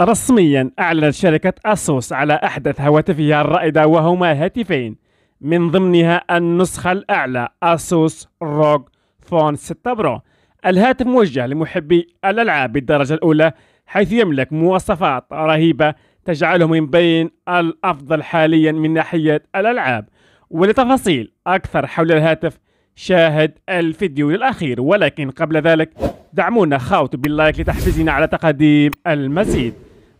رسميا أعلنت شركة أسوس على أحدث هواتفها الرائدة وهما هاتفين من ضمنها النسخة الأعلى أسوس روج فون 6 برو الهاتف موجه لمحبي الألعاب بالدرجة الأولى حيث يملك مواصفات رهيبة تجعله من بين الأفضل حاليا من ناحية الألعاب ولتفاصيل أكثر حول الهاتف شاهد الفيديو الأخير ولكن قبل ذلك دعمونا خاوت باللايك لتحفزنا على تقديم المزيد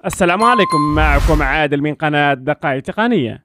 السلام عليكم معكم عادل من قناة دقائق تقنية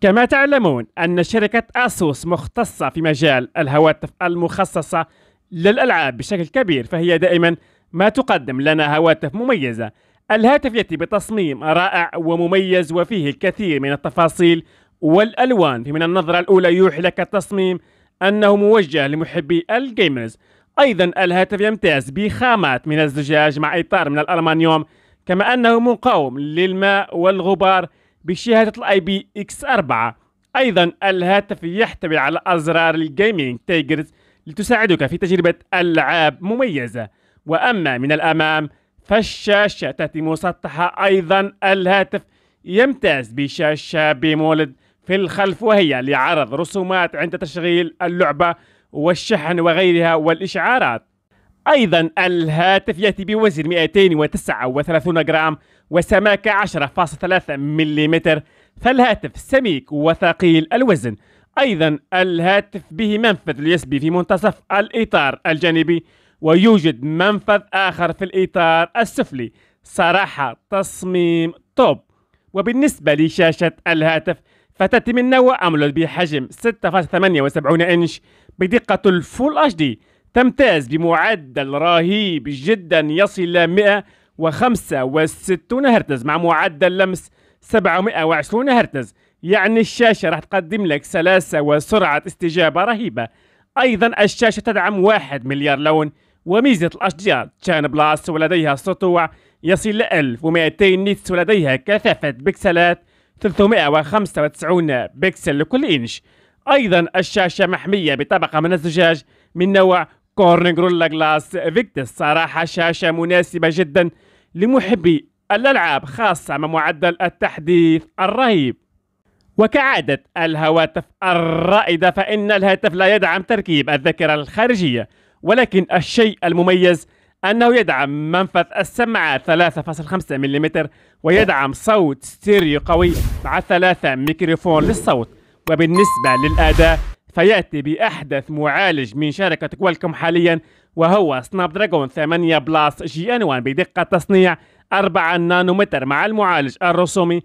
كما تعلمون أن شركة أسوس مختصة في مجال الهواتف المخصصة للألعاب بشكل كبير فهي دائما ما تقدم لنا هواتف مميزة الهاتف يأتي بتصميم رائع ومميز وفيه الكثير من التفاصيل والألوان من النظرة الأولى يوحي لك التصميم أنه موجه لمحبي الجيمرز أيضا الهاتف يمتاز بخامات من الزجاج مع إطار من الألمنيوم كما أنه مقاوم للماء والغبار بشهادة الاي بي اكس 4 أيضا الهاتف يحتوي على أزرار الجيمنج تيجرز لتساعدك في تجربة ألعاب مميزة وأما من الأمام فالشاشة تأتي مسطحة أيضا الهاتف يمتاز بشاشة بمولد في الخلف وهي لعرض رسومات عند تشغيل اللعبة والشحن وغيرها والإشعارات أيضا الهاتف يأتي بوزن 239 جرام وسماكة 10.3 ملم فالهاتف سميك وثقيل الوزن أيضا الهاتف به منفذ USB في منتصف الإطار الجانبي ويوجد منفذ آخر في الإطار السفلي صراحة تصميم توب وبالنسبة لشاشة الهاتف فتأتي من نوع أمولد بحجم 6.78 إنش بدقة الفول اتش دي تمتاز بمعدل رهيب جدا يصل الى 165 هرتز مع معدل لمس 720 هرتز يعني الشاشة راح تقدم لك سلاسة وسرعة استجابة رهيبة أيضا الشاشة تدعم واحد مليار لون وميزة الأشجار تشان بلاس ولديها سطوع يصل ل 1200 نيتس ولديها كثافة بكسلات 395 بكسل لكل إنش أيضا الشاشة محمية بطبقة من الزجاج من نوع كورن جرولا جلاس فيكتس صراحة شاشة مناسبة جدا لمحبي الألعاب خاصة مع معدل التحديث الرهيب وكعادة الهواتف الرائدة فإن الهاتف لا يدعم تركيب الذاكرة الخارجية ولكن الشيء المميز أنه يدعم منفذ السماعة 3.5 ملم ويدعم صوت ستيريو قوي مع ثلاثة ميكروفون للصوت وبالنسبة للأداء سيأتي بأحدث معالج من شركة كوالكوم حاليا وهو سناب دراجون 8 بلس جي ان 1 بدقة تصنيع 4 نانومتر مع المعالج الرسومي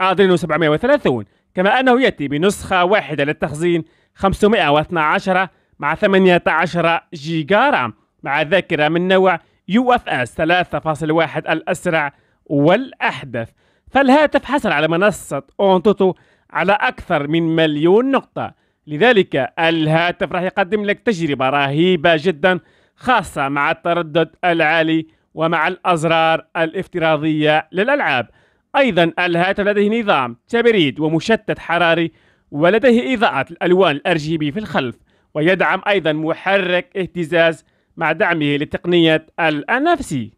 أدرينو 730 كما أنه يأتي بنسخة واحدة للتخزين 512 مع 18 جيجا رام مع ذاكرة من نوع يو اف اس 3.1 الأسرع والأحدث فالهاتف حصل على منصة أونتوتو على أكثر من مليون نقطة لذلك الهاتف راح يقدم لك تجربة رهيبة جدا خاصة مع التردد العالي ومع الأزرار الافتراضية للألعاب أيضا الهاتف لديه نظام تبريد ومشتت حراري ولديه إضاءة الألوان ال RGB في الخلف ويدعم أيضا محرك اهتزاز مع دعمه لتقنية النفسي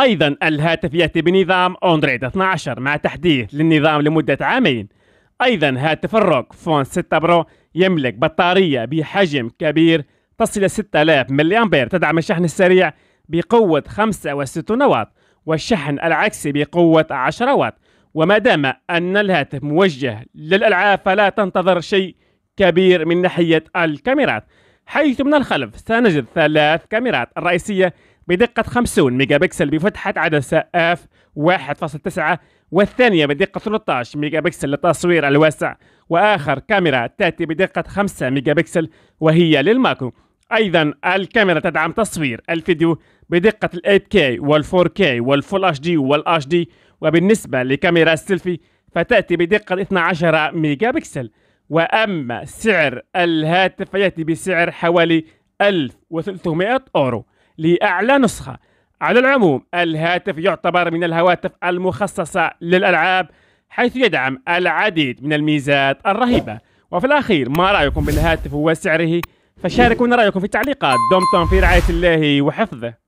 أيضا الهاتف يأتي بنظام أندرويد 12 مع تحديث للنظام لمدة عامين أيضا هذا الروك فون 6 برو يملك بطارية بحجم كبير تصل إلى 6000 ملي أمبير تدعم الشحن السريع بقوة 65 واط والشحن العكسي بقوة 10 واط وما دام أن الهاتف موجه للألعاب فلا تنتظر شيء كبير من ناحية الكاميرات حيث من الخلف سنجد ثلاث كاميرات الرئيسية بدقة 50 ميجا بكسل بفتحة عدسة f1.9 والثانية بدقة 13 ميجا بكسل للتصوير الواسع وآخر كاميرا تأتي بدقة 5 ميجا بكسل وهي للماكرو أيضا الكاميرا تدعم تصوير الفيديو بدقة ال 8K وال 4K والفول Full HD والاتش HD وبالنسبة لكاميرا السيلفي فتأتي بدقة 12 ميجا بكسل وأما سعر الهاتف فيأتي بسعر حوالي 1300 أورو لأعلى نسخة على العموم الهاتف يعتبر من الهواتف المخصصة للألعاب حيث يدعم العديد من الميزات الرهيبة وفي الأخير ما رأيكم بالهاتف وسعره فشاركونا رأيكم في التعليقات دمتم في رعاية الله وحفظه